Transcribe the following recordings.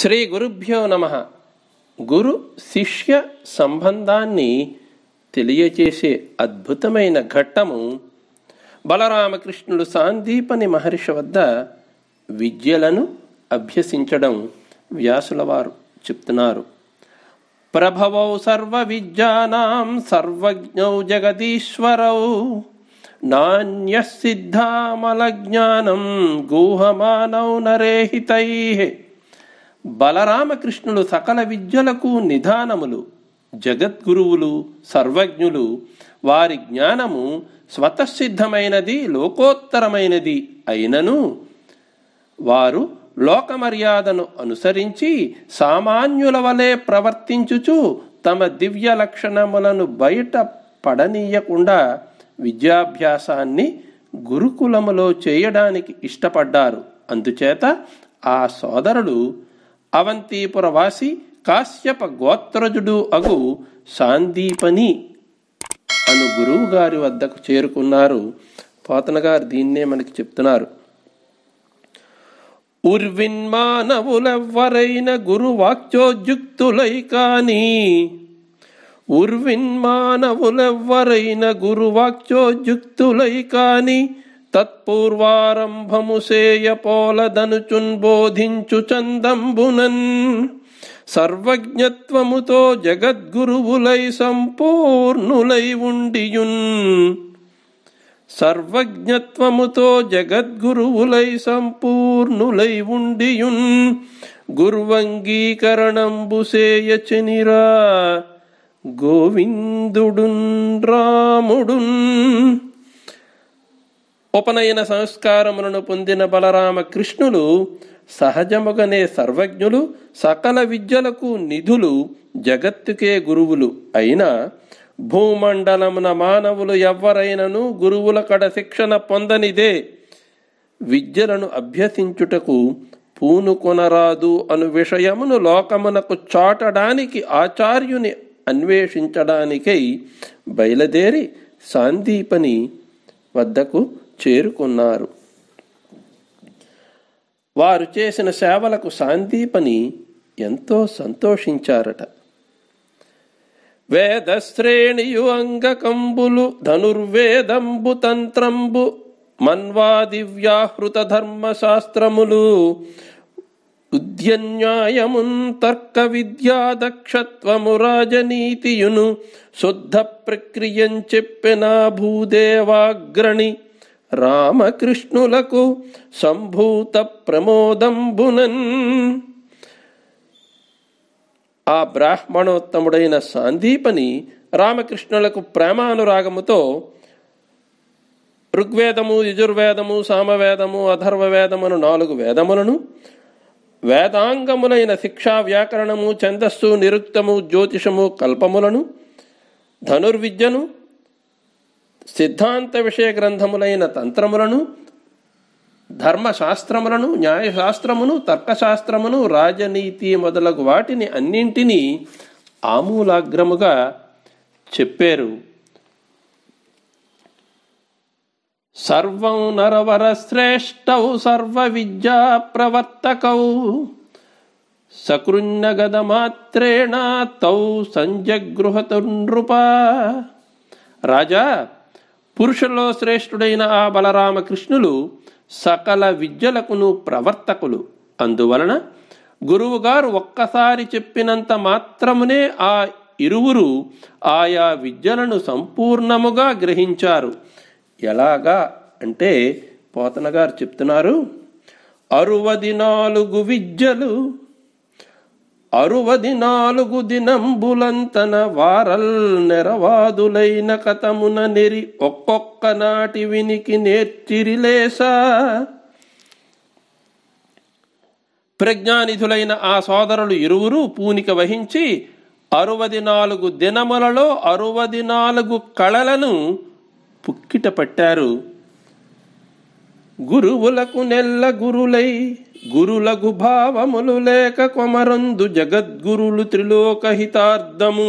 శ్రీ గురుభ్యో నమ గురు శిష్య సంబంధాన్ని తెలియచేసే అద్భుతమైన ఘట్టము బలరామకృష్ణుడు సాందీపని మహర్షి వద్ద విద్యలను అభ్యసించడం వ్యాసుల వారు చెప్తున్నారు ప్రభవౌ సర్వ విద్యానాం సర్వజ్ఞౌ జగదీశ్వరౌ సిద్ధామల జ్ఞానం గూహమానౌ నరేహితై బలరామకృష్ణులు సకల విద్యలకు నిధానములు జగద్గురువులు సర్వజ్ఞులు వారి జ్ఞానము స్వతసిద్ధమైనది లోకోత్తరమైనది అయినను వారు లోకమర్యాదను అనుసరించి సామాన్యుల వలె ప్రవర్తించుచు తమ దివ్య లక్షణములను బయట పడనీయకుండా విద్యాభ్యాసాన్ని గురుకులములో చేయడానికి ఇష్టపడ్డారు అందుచేత ఆ సోదరుడు అవంతిపురవాసి కాశ్యప గోత్రజుడు అగు సాందీపని అను గురువు గారి వద్దకు చేరుకున్నారు పోతన గారు దీన్నే మనకి చెప్తున్నారు ఉర్విన్మానవులెవ్వరైన గురువాక్యోద్యుక్తులై కాని ఉర్విన్మానవులెవ్వరైన గురువాక్యోద్యుక్తులై కానీ తత్పూర్వారంభముసేయ పోలదనుచున్ బోధించు చందంబునన్ సర్వజ్ఞత్వముతో జగద్గురువులై సంపూర్ణులై ఉండియున్ సర్వజ్ఞత్వముతో జగద్గురువులై సంపూర్ణులై ఉండియున్ గుర్వంగీకరణంబుసేయచనిరా గోవిందుడున్ రాముడున్ ఉపనయన సంస్కారములను పొందిన బలరామ కృష్ణులు సహజముగనే సర్వజ్ఞులు సకల విద్యలకు నిధులు జగత్తుకే గురువులు అయినా భూమండలమున మానవులు ఎవ్వరైనను గురువుల కడ శిక్షణ పొందనిదే విద్యలను అభ్యసించుటకు పూనుకొనరాదు అను విషయమును లోకమునకు చాటడానికి ఆచార్యుని అన్వేషించడానికై బయలుదేరి సాందీపని వద్దకు చేరుకున్నారు వారు చేసిన సేవలకు సాందీపని ఎంతో సంతోషించారట వేదశ్రేణియు అంగకంబులు ధనుర్వేదంబు తంత్రంబు మన్వాదివ్యాహృత ధర్మశాస్త్రములు ఉద్యన్యాయమున్ తర్క విద్యా దక్షత్వము రాజనీతియును శుద్ధ ప్రక్రియం చెప్పిన భూదేవాగ్రణి రామకృష్ణులకు సంభూత ప్రమోదంబునన్ ఆ బ్రాహ్మణోత్తముడైన సాందీపని రామకృష్ణులకు ప్రేమానురాగముతో ఋగ్వేదము యజుర్వేదము సామవేదము అధర్వవేదమును నాలుగు వేదములను వేదాంగములైన శిక్షా వ్యాకరణము ఛందస్సు నిరుక్తము జ్యోతిషము కల్పములను ధనుర్విద్యను సిద్ధాంత విషయ గ్రంథములైన తంత్రములను ధర్మశాస్త్రములను న్యాయశాస్త్రమును తర్కశాస్త్రమును రాజనీతి మొదలగు వాటిని అన్నింటినీ ఆమూలాగ్రముగా చెప్పారు సర్వం నరవర శ్రేష్టౌ సర్వ విద్యా ప్రవర్తకౌ సకృన్నగద మాత్రేణ తౌ సంజగృహతృపా రాజా పురుషుల్లో శ్రేష్ఠుడైన ఆ బలరామకృష్ణులు సకల విద్యలకును ప్రవర్తకులు అందువలన గురువుగారు ఒక్కసారి చెప్పినంత మాత్రమునే ఆ ఇరువురు ఆయా విద్యలను సంపూర్ణముగా గ్రహించారు ఎలాగా అంటే పోతనగారు చెప్తున్నారు అరువది నాలుగు విద్యలు అరువది నాలుగు దినంబులంతన వారల్ నెరవాదులైన కథమున నెరి ఒక్కొక్క నాటి వినికి నేర్చిరిలేసా ప్రజ్ఞానిధులైన ఆ సోదరులు ఇరువురు పూనిక వహించి అరువది నాలుగు దినములలో అరువది నాలుగు కళలను పుక్కిట పట్టారు గురువులకు నెల్ల గురులై గురులఘు భావములు లేక కొమరందు జగద్గురులు త్రిలోక హితార్థము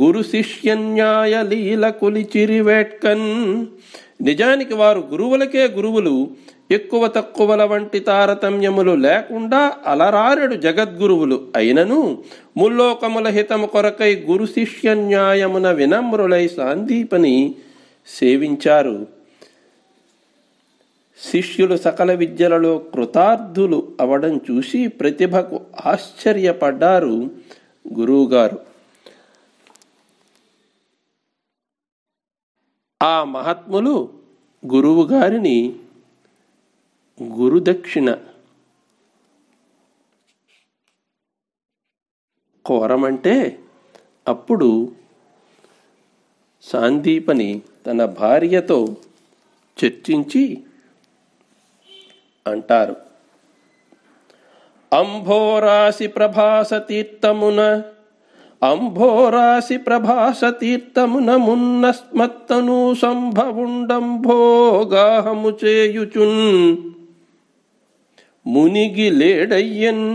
గురు శిష్యన్యాయ లీల కొలిచిరివేట్కన్ నిజానికి వారు గురువులకే గురువులు ఎక్కువ తక్కువల వంటి తారతమ్యములు లేకుండా అలరారెడు జగద్గురువులు అయినను ముల్లోకముల హితము కొరకై గురు శిష్య న్యాయమున వినమ్రులై సాందీపని సేవించారు శిష్యులు సకల విద్యలలో కృతార్థులు అవడం చూసి ప్రతిభకు ఆశ్చర్యపడ్డారు గురువుగారు ఆ మహాత్ములు గురువుగారిని గురుదక్షిణ కోరమంటే అప్పుడు సాందీపని తన భార్యతో చర్చించి అంటారు అంభోరాశి ప్రభాస తీర్థమున అంభోరాశి ప్రభాస తీర్థమున మున్నస్మత్తను సంభవుండంభోగాహము చేయుచున్ మునిగి లేడయ్యన్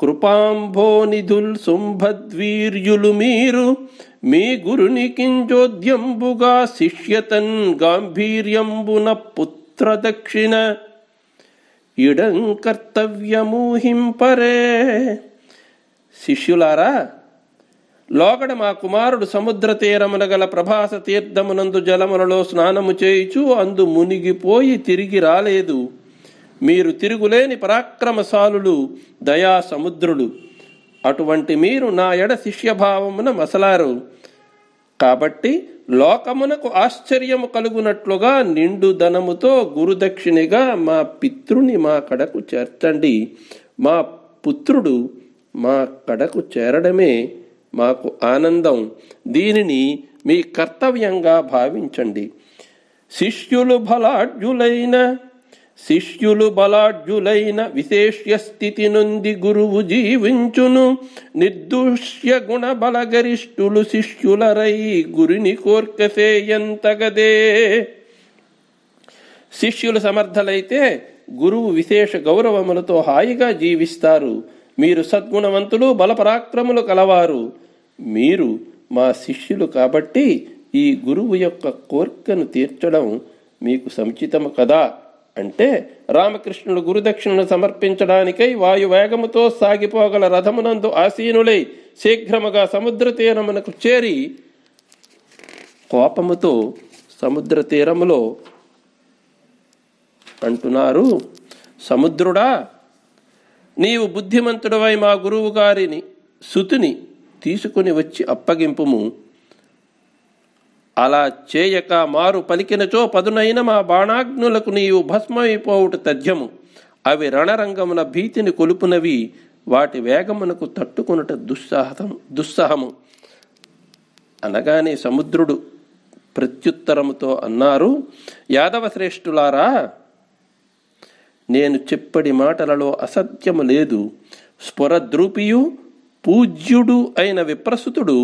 కృపాంభోనిధుల్ శుంభద్వీర్యులు మీరు మీ గురుని కింజోద్యంబుగా శిష్యతన్ గాంభీర్యంబున పుత్రదక్షిణ కర్తవ్యమూహింపరే శిష్యులారా లోగడ మా కుమారుడు సముద్ర తీరమున గల ప్రభాస తీర్థమునందు జలములలో స్నానము చేయుచు అందు మునిగిపోయి తిరిగి రాలేదు మీరు తిరుగులేని పరాక్రమశాలులు దయా సముద్రుడు అటువంటి మీరు నా ఎడ శిష్యభావమున మసలారు కాబట్టి లోకమునకు ఆశ్చర్యము కలుగునట్లుగా నిండు ధనముతో గురుదక్షిణిగా మా పితృని మా కడకు చేర్చండి మా పుత్రుడు మా కడకు చేరడమే మాకు ఆనందం దీనిని మీ కర్తవ్యంగా భావించండి శిష్యులు బలాఢ్యులైన శిష్యులు బలాఢ్యులైన విశేష్య స్థితి నుండి గురువు జీవించును నిర్దుష్య గుణ బలగరిష్ఠులు శిష్యులరై గురిని కోర్కసేయంతగదే శిష్యులు సమర్థలైతే గురువు విశేష గౌరవములతో హాయిగా జీవిస్తారు మీరు సద్గుణవంతులు బలపరాక్రములు కలవారు మీరు మా శిష్యులు కాబట్టి ఈ గురువు యొక్క కోర్కను తీర్చడం మీకు సముచితము కదా అంటే రామకృష్ణుడు గురుదక్షిణను సమర్పించడానికై వాయువేగముతో సాగిపోగల రథమునందు ఆసీనులై శీఘ్రముగా సముద్ర తీరమునకు చేరి కోపముతో సముద్ర తీరములో అంటున్నారు సముద్రుడా నీవు బుద్ధిమంతుడవై మా గురువు గారిని సుతుని తీసుకుని వచ్చి అప్పగింపుము అలా చేయక మారు పలికినచో పదునైన మా బాణాగ్నులకు నీవు భస్మైపోవుట తథ్యము అవి రణరంగమున భీతిని కొలుపునవి వాటి వేగమునకు తట్టుకొనుట దుస్సాహసం దుస్సహము అనగానే సముద్రుడు ప్రత్యుత్తరముతో అన్నారు యాదవశ్రేష్ఠులారా నేను చెప్పడి మాటలలో అసత్యము లేదు స్ఫురద్రూపియు పూజ్యుడు అయిన విప్రసుతుడు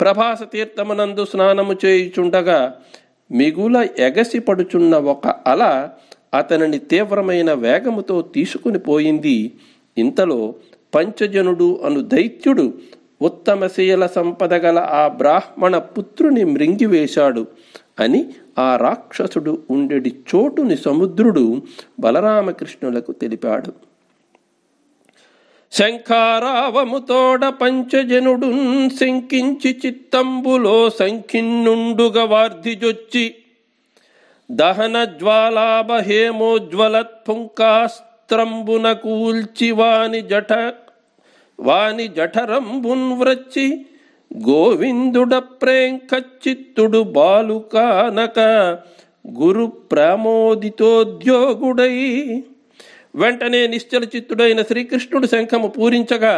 ప్రభాస తీర్థమునందు స్నానము చేయుచుండగా మిగుల ఎగసి పడుచున్న ఒక అల అతనిని తీవ్రమైన వేగముతో తీసుకుని పోయింది ఇంతలో పంచజనుడు అను దైత్యుడు ఉత్తమశీల సంపద గల ఆ బ్రాహ్మణ పుత్రుని మృంగివేశాడు అని ఆ రాక్షసుడు ఉండెడి చోటుని సముద్రుడు బలరామకృష్ణులకు తెలిపాడు శంఖారావముతోడ పంచజనుడు శంకించి చిత్తంబులో సంఖిన్నుండుగ వార్ధిజొచ్చి దహన జ్వాలాభహేమోజ్వలత్పుంకాస్త్రంబున కూల్చి వాని జఠ వాని జఠరంబున్ వ్రచ్చి గోవిందుడ ప్రేంకచిత్తుడు బాలుకానక గురు ప్రమోదితోద్యోగుడై వెంటనే నిశ్చల చిత్తుడైన శ్రీకృష్ణుడు శంఖము పూరించగా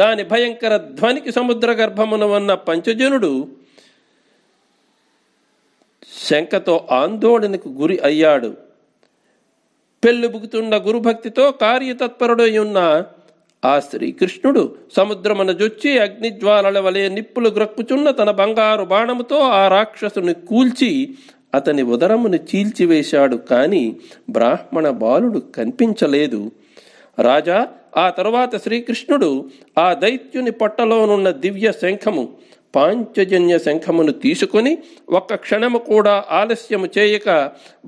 దాని భయంకర ధ్వనికి సముద్ర గర్భమున ఉన్న పంచజనుడు శంఖతో ఆందోళనకు గురి అయ్యాడు పెళ్ళుబుగుతున్న గురుభక్తితో కార్యతత్పరుడై ఉన్న ఆ శ్రీకృష్ణుడు సముద్రమున జొచ్చి అగ్నిజ్వాలల వలె నిప్పులు గ్రక్కుచున్న తన బంగారు బాణముతో ఆ రాక్షసుని కూల్చి అతని ఉదరమును చీల్చివేశాడు కాని బ్రాహ్మణ బాలుడు కనిపించలేదు రాజా ఆ తరువాత శ్రీకృష్ణుడు ఆ దైత్యుని పట్టలోనున్న దివ్య శంఖము పాంచజన్య శంఖమును తీసుకుని ఒక్క క్షణము కూడా ఆలస్యము చేయక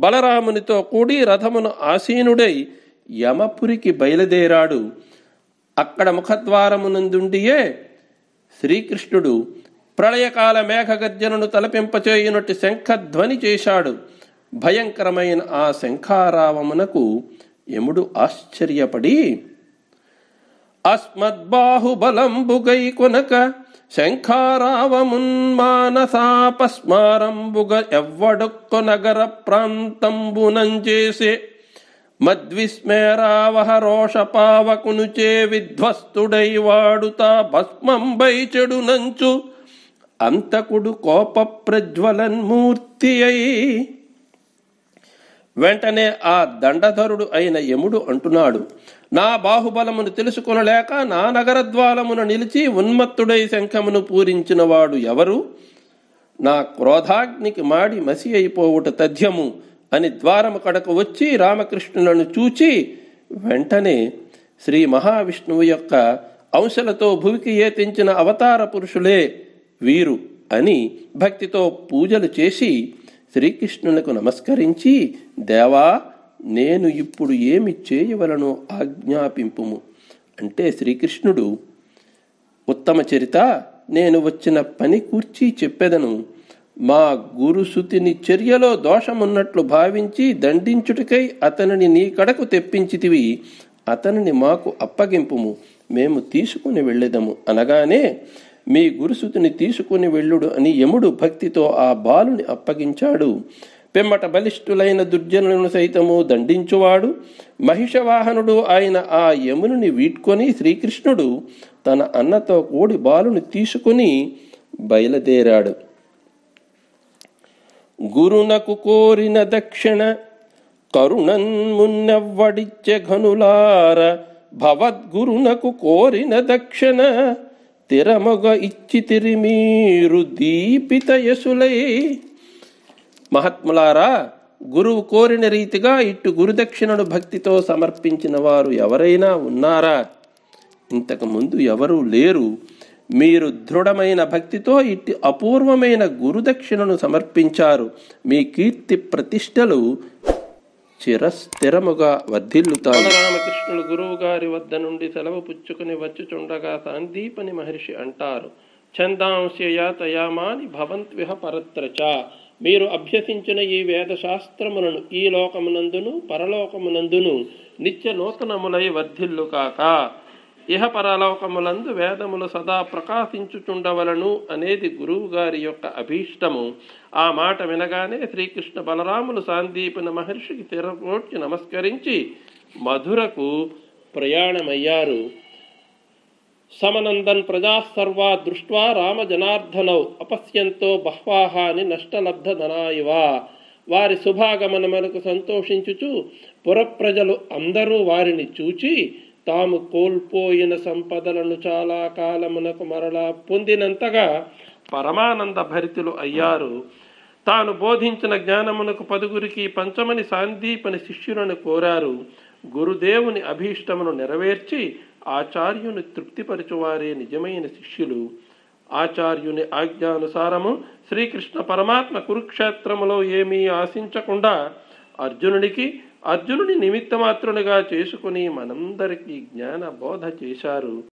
బలరామునితో కూడి రథమును ఆసీనుడై యమపురికి బయలుదేరాడు అక్కడ ముఖద్వారమునందుండియే శ్రీకృష్ణుడు ప్రళయకాల మేఘగర్జనను తలపింపచేయునట్టు శంఖధ్వని చేశాడు భయంకరమైన ఆ శంఖారావమునకు యముడు ఆశ్చర్యపడి అస్మద్బాహుబలంబుగై కొనక శంఖారావమున్మానసాపస్మారంబుగ ఎవ్వడొక్క నగర ప్రాంతంబునంచేసే మద్విస్మేరావహరోషపావకునుచే విధ్వస్తుడై వాడుతా భస్మంబై చెడు నంచు అంతకుడు కోప అయి వెంటనే ఆ దండధరుడు అయిన యముడు అంటున్నాడు నా బాహుబలమును తెలుసుకొనలేక నా నగరద్వాలమును నిలిచి ఉన్మత్తుడై శంఖమును పూరించినవాడు ఎవరు నా క్రోధాగ్నికి మాడి మసి అయిపోవుట తథ్యము అని ద్వారము కడకు వచ్చి రామకృష్ణులను చూచి వెంటనే శ్రీ మహావిష్ణువు యొక్క అంశలతో భువికి ఏతించిన అవతార పురుషులే వీరు అని భక్తితో పూజలు చేసి శ్రీకృష్ణులకు నమస్కరించి దేవా నేను ఇప్పుడు ఏమి చేయవలను ఆజ్ఞాపింపుము అంటే శ్రీకృష్ణుడు ఉత్తమ చరిత నేను వచ్చిన పని కూర్చి చెప్పెదను మా గురుసుతిని చర్యలో దోషమున్నట్లు భావించి దండించుటకై అతనిని నీ కడకు తెప్పించితివి అతనిని మాకు అప్పగింపుము మేము తీసుకుని వెళ్ళేదము అనగానే మీ గురుసుతుని తీసుకుని వెళ్ళుడు అని యముడు భక్తితో ఆ బాలుని అప్పగించాడు పిమ్మట బలిష్ఠులైన దుర్జనులను సైతము దండించువాడు మహిషవాహనుడు ఆయన ఆ యమునుని వీడ్కొని శ్రీకృష్ణుడు తన అన్నతో కూడి బాలుని తీసుకుని బయలుదేరాడు గురునకు కోరిన దక్షిణ కరుణన్మున్నెవ్వడిచ్చే ఘనులార భవద్గురునకు కోరిన దక్షిణ స్థిరముగ ఇచ్చితిరి మీరు దీపిత యశులై మహాత్ములారా గురువు కోరిన రీతిగా ఇట్టు గురుదక్షిణను భక్తితో సమర్పించిన వారు ఎవరైనా ఉన్నారా ఇంతకుముందు ఎవరూ లేరు మీరు దృఢమైన భక్తితో ఇట్టి అపూర్వమైన గురుదక్షిణను సమర్పించారు మీ కీర్తి ప్రతిష్టలు చిరస్థిరముగా వర్ధిల్లుతాడు రామకృష్ణుడు గురువు గారి వద్ద నుండి సెలవు పుచ్చుకుని వచ్చుచుండగా సాందీపని మహర్షి అంటారు ఛందాంశయా తయామాని భవంత్విహ పరత్రచ మీరు అభ్యసించిన ఈ వేదశాస్త్రములను ఈ లోకమునందును పరలోకమునందును నిత్య నూతనములై వర్ధిల్లు కాక ఇహ పరలోకములందు వేదములు సదా ప్రకాశించుచుండవలను అనేది గురువుగారి యొక్క అభీష్టము ఆ మాట వినగానే శ్రీకృష్ణ బలరాములు సాందీపున మహర్షికి తెరకోడ్చి నమస్కరించి మధురకు ప్రయాణమయ్యారు సమనందన్ ప్రజాసర్వా దృష్ట్వా జనార్దనౌ అపస్యంతో బహ్వాహాని నష్టలబ్ధనాయువ వారి శుభాగమనములకు సంతోషించుచు పురప్రజలు అందరూ వారిని చూచి తాము కోల్పోయిన సంపదలను చాలా కాలమునకు మరలా పొందినంతగా పరమానంద భరితులు అయ్యారు తాను బోధించిన జ్ఞానమునకు పదుగురికి పంచమని సాందీపని శిష్యులను కోరారు గురుదేవుని అభీష్టమును నెరవేర్చి ఆచార్యుని తృప్తిపరచువారే నిజమైన శిష్యులు ఆచార్యుని ఆజ్ఞానుసారము శ్రీకృష్ణ పరమాత్మ కురుక్షేత్రములో ఏమీ ఆశించకుండా అర్జునుడికి అర్జునుని నిమిత్తమాత్రునిగా చేసుకుని మనందరికీ జ్ఞాన బోధ చేశారు